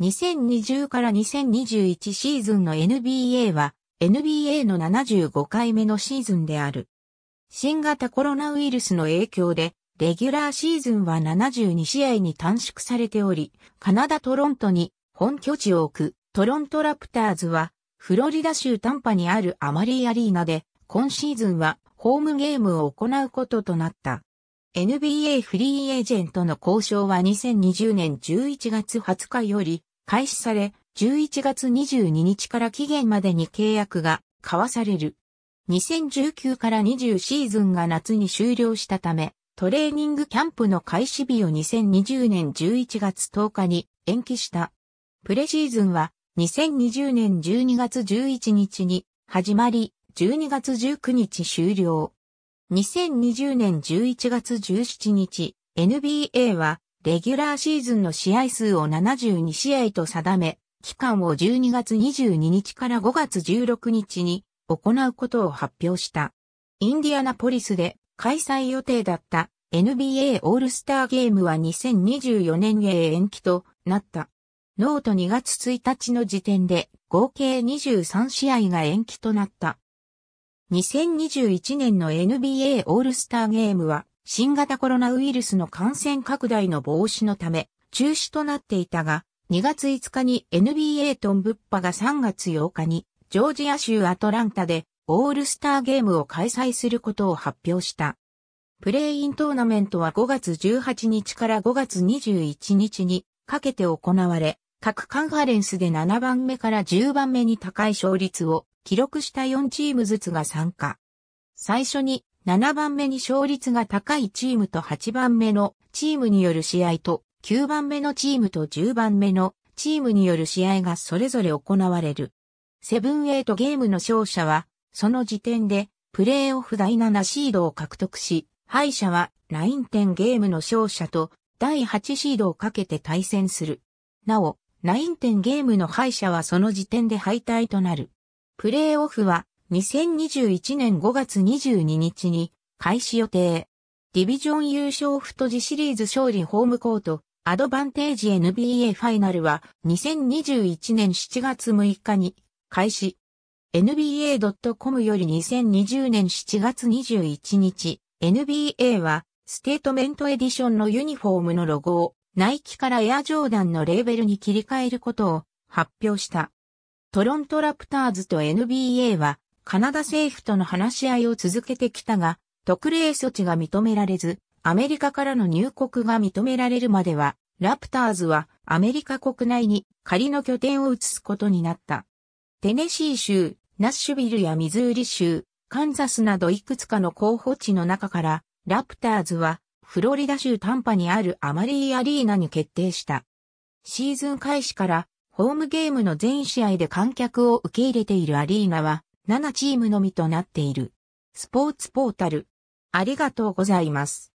2020から2021シーズンの NBA は NBA の75回目のシーズンである。新型コロナウイルスの影響でレギュラーシーズンは72試合に短縮されており、カナダ・トロントに本拠地を置くトロントラプターズはフロリダ州タンパにあるアマリーアリーナで今シーズンはホームゲームを行うこととなった。NBA フリーエージェントの交渉は2020年11月20日より開始され、11月22日から期限までに契約が交わされる。2019から20シーズンが夏に終了したため、トレーニングキャンプの開始日を2020年11月10日に延期した。プレシーズンは2020年12月11日に始まり、12月19日終了。2020年11月17日、NBA はレギュラーシーズンの試合数を72試合と定め、期間を12月22日から5月16日に行うことを発表した。インディアナポリスで開催予定だった NBA オールスターゲームは2024年へ延期となった。ノート2月1日の時点で合計23試合が延期となった。2021年の NBA オールスターゲームは新型コロナウイルスの感染拡大の防止のため中止となっていたが、2月5日に NBA トンブッパが3月8日にジョージア州アトランタでオールスターゲームを開催することを発表した。プレイイントーナメントは5月18日から5月21日にかけて行われ、各カンファレンスで7番目から10番目に高い勝率を記録した4チームずつが参加。最初に7番目に勝率が高いチームと8番目のチームによる試合と9番目のチームと10番目のチームによる試合がそれぞれ行われる。セブンエイトゲームの勝者は、その時点でプレーオフ第7シードを獲得し、敗者は9点ゲームの勝者と第8シードをかけて対戦する。なお、9点ゲームの敗者はその時点で敗退となる。プレーオフは2021年5月22日に開始予定。ディビジョン優勝フトジシリーズ勝利ホームコート、アドバンテージ NBA ファイナルは2021年7月6日に開始。NBA.com より2020年7月21日、NBA はステートメントエディションのユニフォームのロゴをナイキからエアジョーダンのレーベルに切り替えることを発表した。トロントラプターズと NBA はカナダ政府との話し合いを続けてきたが、特例措置が認められず、アメリカからの入国が認められるまでは、ラプターズはアメリカ国内に仮の拠点を移すことになった。テネシー州、ナッシュビルやミズーリ州、カンザスなどいくつかの候補地の中から、ラプターズはフロリダ州タンパにあるアマリーアリーナに決定した。シーズン開始からホームゲームの全試合で観客を受け入れているアリーナは7チームのみとなっている。スポーツポータル。ありがとうございます。